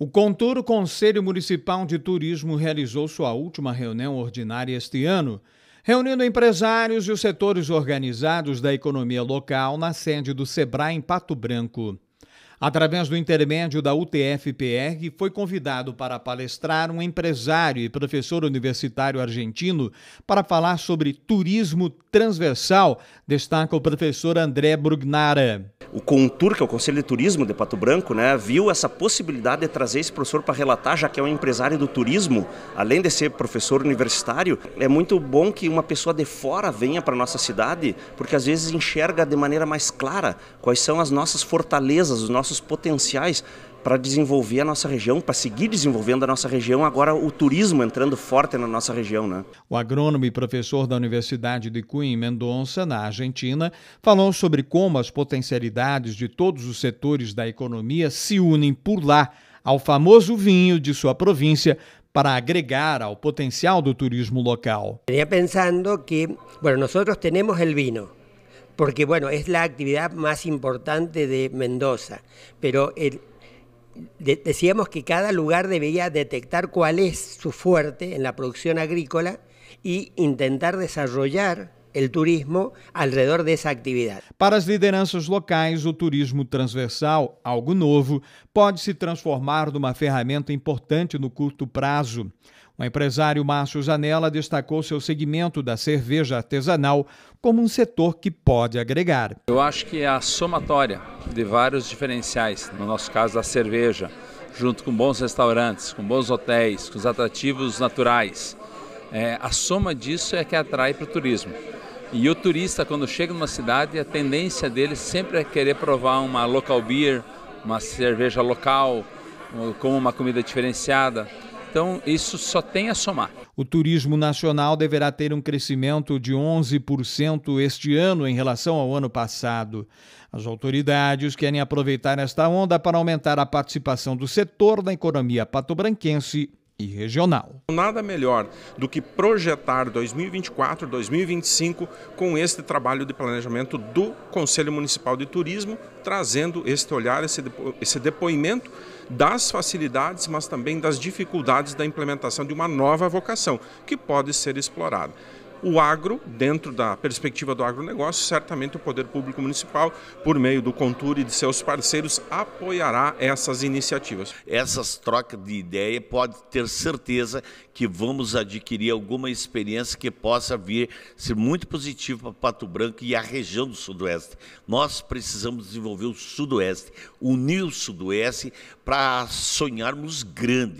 O Contour Conselho Municipal de Turismo realizou sua última reunião ordinária este ano, reunindo empresários e os setores organizados da economia local na sede do Sebrae em Pato Branco. Através do intermédio da UTFPR, foi convidado para palestrar um empresário e professor universitário argentino para falar sobre turismo transversal, destaca o professor André Brugnara. O Contur, que é o Conselho de Turismo de Pato Branco, né, viu essa possibilidade de trazer esse professor para relatar, já que é um empresário do turismo, além de ser professor universitário. É muito bom que uma pessoa de fora venha para nossa cidade, porque às vezes enxerga de maneira mais clara quais são as nossas fortalezas, os nossos nossos potenciais para desenvolver a nossa região, para seguir desenvolvendo a nossa região, agora o turismo entrando forte na nossa região. Né? O agrônomo e professor da Universidade de Cunha Mendonça, na Argentina, falou sobre como as potencialidades de todos os setores da economia se unem por lá ao famoso vinho de sua província para agregar ao potencial do turismo local. Estaria pensando que, bueno, nosotros tenemos el vino. porque bueno, es la actividad más importante de Mendoza, pero decíamos que cada lugar debería detectar cuál es su fuerte en la producción agrícola y intentar desarrollar o turismo alrededor dessa atividade. Para as lideranças locais, o turismo transversal, algo novo, pode se transformar numa ferramenta importante no curto prazo. O empresário Márcio Janela destacou seu segmento da cerveja artesanal como um setor que pode agregar. Eu acho que é a somatória de vários diferenciais, no nosso caso da cerveja, junto com bons restaurantes, com bons hotéis, com os atrativos naturais, é, a soma disso é que atrai para o turismo. E o turista, quando chega numa cidade, a tendência dele sempre é querer provar uma local beer, uma cerveja local, com uma comida diferenciada. Então, isso só tem a somar. O turismo nacional deverá ter um crescimento de 11% este ano em relação ao ano passado. As autoridades querem aproveitar esta onda para aumentar a participação do setor da economia patobranquense e regional. Nada melhor do que projetar 2024, 2025 com este trabalho de planejamento do Conselho Municipal de Turismo, trazendo este olhar, esse, esse depoimento das facilidades, mas também das dificuldades da implementação de uma nova vocação que pode ser explorada o agro, dentro da perspectiva do agronegócio, certamente o Poder Público Municipal, por meio do Contur e de seus parceiros, apoiará essas iniciativas. Essas trocas de ideia pode ter certeza que vamos adquirir alguma experiência que possa vir ser muito positivo para Pato Branco e a região do Sudoeste. Nós precisamos desenvolver o Sudoeste, unir o Sudoeste para sonharmos grande.